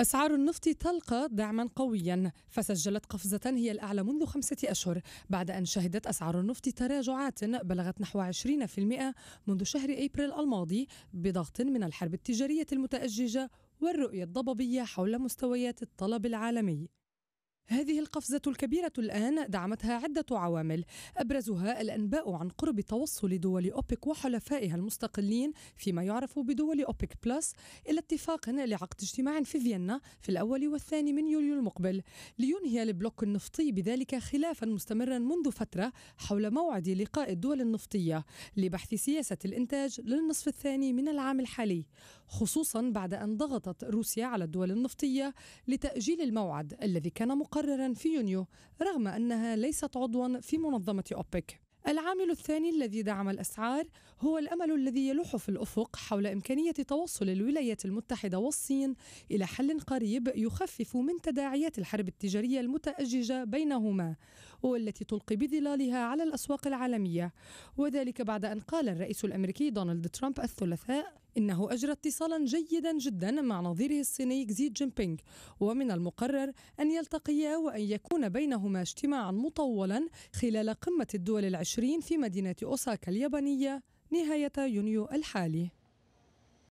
أسعار النفط تلقى دعما قويا فسجلت قفزة هي الأعلى منذ خمسة أشهر بعد أن شهدت أسعار النفط تراجعات بلغت نحو 20% منذ شهر أبريل الماضي بضغط من الحرب التجارية المتأججة والرؤية الضبابية حول مستويات الطلب العالمي هذه القفزة الكبيرة الآن دعمتها عدة عوامل أبرزها الأنباء عن قرب توصل دول أوبك وحلفائها المستقلين فيما يعرف بدول أوبك بلس إلى اتفاق لعقد اجتماع في فيينا في الأول والثاني من يوليو المقبل لينهي البلوك النفطي بذلك خلافا مستمرا منذ فترة حول موعد لقاء الدول النفطية لبحث سياسة الإنتاج للنصف الثاني من العام الحالي خصوصا بعد أن ضغطت روسيا على الدول النفطية لتأجيل الموعد الذي كان مقرر مقررا في يونيو رغم أنها ليست عضوا في منظمة أوبك العامل الثاني الذي دعم الأسعار هو الأمل الذي يلوح في الأفق حول إمكانية توصل الولايات المتحدة والصين إلى حل قريب يخفف من تداعيات الحرب التجارية المتأججة بينهما والتي تلقي بظلالها على الأسواق العالمية وذلك بعد أن قال الرئيس الأمريكي دونالد ترامب الثلاثاء إنه أجرى اتصالا جيدا جدا مع نظيره الصيني كزي جين بينغ ومن المقرر أن يلتقيا وأن يكون بينهما اجتماعا مطولا خلال قمة الدول العشرين في مدينة أوساكا اليابانية نهاية يونيو الحالي